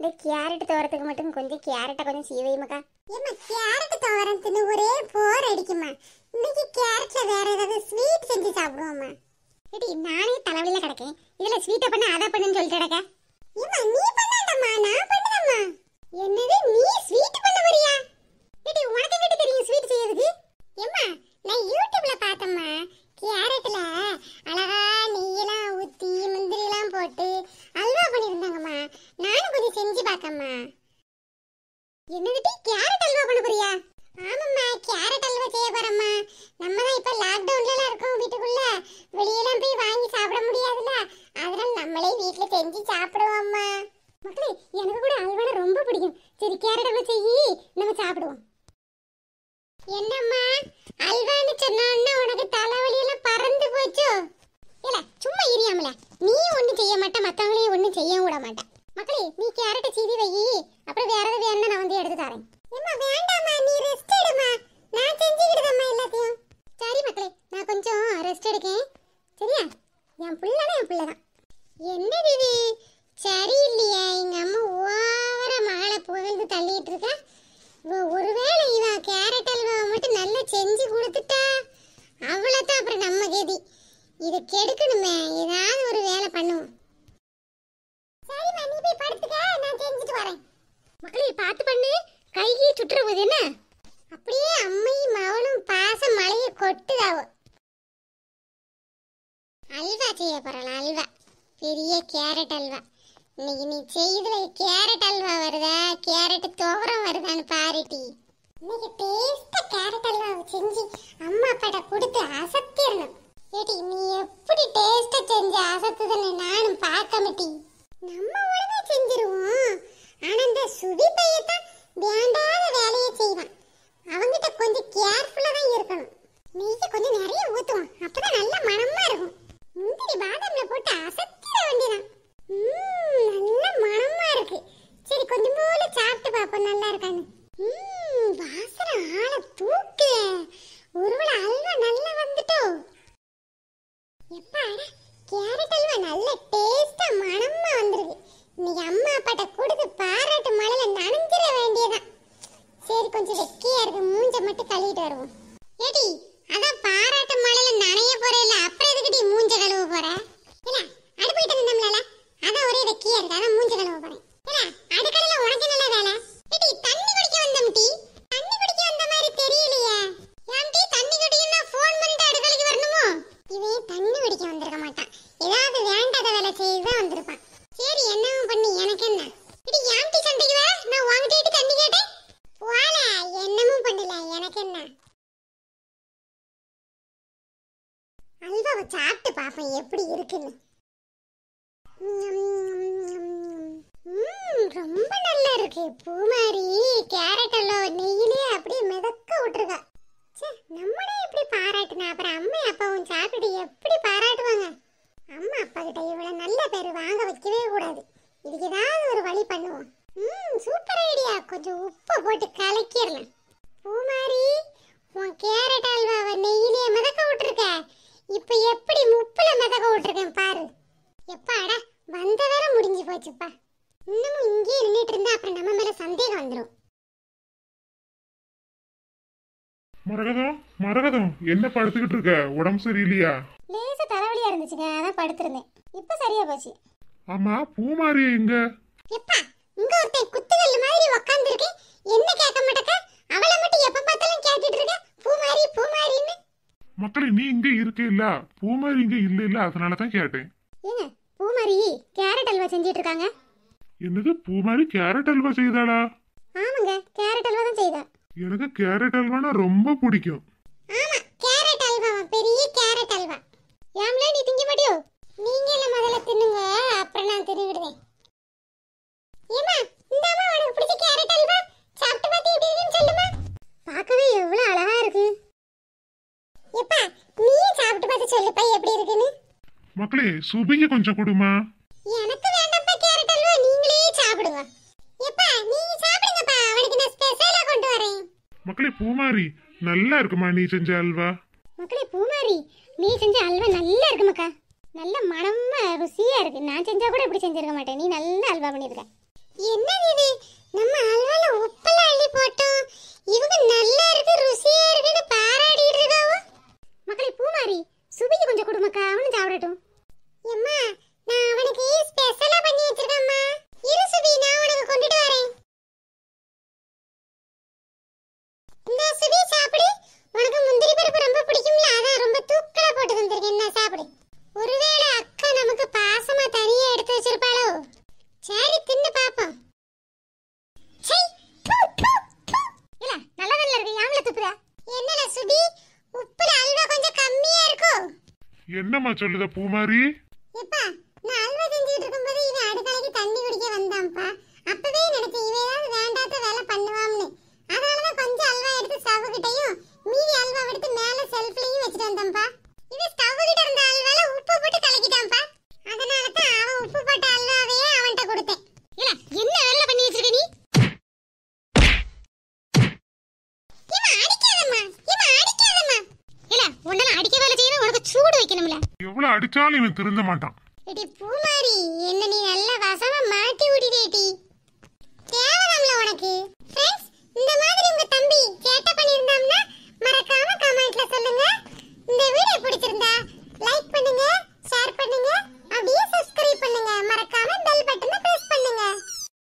இந்த கேரட் தோரத்துக்கு மட்டும் கொஞ்சம் கேரட்டை கொஞ்சம் சீவையுமாக்கா ஏமா கேரட் தோரம் ஒரே போர் அடிக்குமா இன்னைக்கு கேரட்ல வேற ஏதாவது ஸ்வீட் செஞ்சு சாப்பிடுவோமா இது நானே தலைவலியில கிடக்கேன் இதுல ஸ்வீட்டை பண்ண அதை பண்ணுன்னு சொல்லிட்டு கிடக்க ஏமா நீ பண்ணாதம்மா நான் பாக்கம்மா என்னதுட்டி கேரட் அல்வா பண்ண போறியா ஆமாம்மா கேரட் அல்வா செய்ய போறம்மா நம்ம தான் டவுன்ல எல்லாம் இருக்கோம் வீட்டுக்குள்ள வெளியில போய் வாங்கி சாப்பிட முடியாதுல்ல அதனால நம்மளே வீட்டில் செஞ்சு சாப்பிடுவோம்மா மக்களே எனக்கு கூட அல்வானா ரொம்ப பிடிக்கும் சரி கேரட் அல்வா செய்யி நம்ம சாப்பிடுவோம் என்னம்மா அல்வான்னு சொன்னோன்னா உனக்கு தலைவலியெல்லாம் பறந்து போச்சு இல்லை சும்மா இறியாமல நீ ஒன்றும் செய்ய மாட்டேன் மற்றவங்களையும் ஒன்றும் செய்ய விட மாட்டேன் நீ கேரட் சீவி வை அப்புறம் வேற எது வேணும்னா நான் வந்து எடுத்து தரேன் அம்மா வேண்டாம்மா நீ ரெஸ்ட் எடுமா நான் செஞ்சுக்கிட்டதம்மா எல்லாத்தையும் சரி மக்களே நான் கொஞ்சம் ரெஸ்ட் எடுக்கேன் சரியா என் பிள்ளைனா என் பிள்ளை மலையை சுற்றுற போது என்ன அப்படியே அம்மையும் மவனும் பாச மலையை கொட்டுதாவோ அல்வா செய்ய போறலாம் அல்வா பெரிய கேரட் அல்வா இன்னைக்கு நீ செய்தல கேரட் அல்வா வருதா கேரட் தோரம் வருதான்னு பாருட்டி இன்னைக்கு கேரட் அல்வா செஞ்சு அம்மா அப்பாட்ட கொடுத்து அசத்திடணும் ஏடி நீ எப்படி டேஸ்ட் செஞ்சு அசத்துதுன்னு நானும் பார்க்க மாட்டி நம்ம ஒழுங்கா செஞ்சிருவோம் ஆனா இந்த சுதி பையத்தான் எப்பாடா கேரட் அல்வா நல்ல டேஸ்டா மணமா வந்துருக்கு அம்மா அப்பாட்ட கொடுத்து பாராட்டு மழையில நனைஞ்சிட சரி கொஞ்சம் வெக்கையா இருக்கு மூஞ்ச மட்டும் கழுவிட்டு வருவோம் ஏடி அதான் பாராட்டு அல்வாவை சாப்பிட்டு பாப்பேன் எப்படி இருக்குன்னு ரொம்ப நல்லா இருக்கு பூ மாதிரி கேரட் அல்லோ நெய்யிலே அப்படியே மிதக்க விட்டுருக்கா நம்மளே எப்படி பாராட்டுனா அப்புறம் அம்மா அப்பாவும் சாப்பிட்டு எப்படி பாராட்டுவாங்க அம்மா அப்பா கிட்ட இவ்வளவு நல்ல பேர் வாங்க வைக்கவே கூடாது இதுக்கு ஏதாவது ஒரு வழி பண்ணுவோம் ம் சூப்பர் ஐடியா கொஞ்சம் உப்பு போட்டு கலக்கிடலாம் பூமாரி உன் கேரட் அல்வாவை நெய்யிலே மிதக்க விட்டுருக்க இப்போ எப்படி முப்பில் மிதக்க விட்டுருக்கேன் பாரு எப்பாடா வந்த வேலை முடிஞ்சு போச்சுப்பா இன்னமும் இங்கே நின்றுட்டு இருந்தா அப்புறம் நம்ம மேலே சந்தேகம் வந்துடும் மரகதம் மரகதம் என்ன படுத்துக்கிட்டு இருக்க உடம்பு சரியில்லையா லேசா தலைவலியா இருந்துச்சுங்க அதான் படுத்திருந்தேன் இப்போ சரியா போச்சு ஆமா பூமாரி எங்க எப்பா இங்க ஒருத்தன் குத்துக்கல் மாதிரி உக்காந்துருக்கு என்ன கேட்க மாட்டேக்க அவள மட்டும் எப்ப பார்த்தாலும் கேட்டுட்டு இருக்க பூமாரி பூமாரின்னு மக்களே நீ இங்க இருக்கே இல்ல பூமாரி இங்க இல்ல இல்ல அதனால தான் கேட்டேன் ஏங்க பூமாரி கேரட் அல்வா செஞ்சிட்டு இருக்காங்க என்னது பூமாரி கேரட் அல்வா செய்தாளா ஆமாங்க கேரட் அல்வா தான் செய்தா எனக்கு கேரட் அல்வானா ரொம்ப பிடிக்கும் சொல்லு பை எப்படி இருக்குன்னு மக்களே சுபிங்க கொஞ்சம் கொடுமா எனக்கு வேண்டாம்ப்பா கேரட் அல்வா நீங்களே சாப்பிடுங்க எப்பா நீங்க சாப்பிடுங்கப்பா அவனுக்கு நான் ஸ்பெஷலா கொண்டு வரேன் மக்களே பூமாரி நல்லா இருக்குமா நீ செஞ்ச அல்வா மக்களே பூமாரி நீ செஞ்ச அல்வா நல்லா இருக்கு நல்ல மனமா ருசியா இருக்கு நான் செஞ்சா கூட இப்படி செஞ்சிருக்க மாட்டேன் நீ நல்ல அல்வா பண்ணிருக்க என்ன என்னம்மா சொல்லுத பூமாரி எப்பா நான் அல்வா செஞ்சுட்டு இருக்கும்போது இவன் அடுக்கலைக்கு தண்ணி குடிக்க வந்தான்ப்பா அப்பவே நினைச்சேன் இவன் ஏதாவது வேண்டாத வேலை பண்ணுவான்னு அதனாலதான் கொஞ்சம் அல்வா எடுத்து ஸ்டவ்கிட்டையும் மீதி அல்வா எடுத்து மேல செல்ஃப்லயும் வச்சுட்டு வந்தேன்ப்பா அடிக்கணும்ல இவ்வளவு அடிச்சாலும் இவன் திருந்த மாட்டான் எடி பூமாரி என்ன நீ நல்ல வசமா மாட்டி விட்டுட்டேடி தேவதாம்ல உனக்கு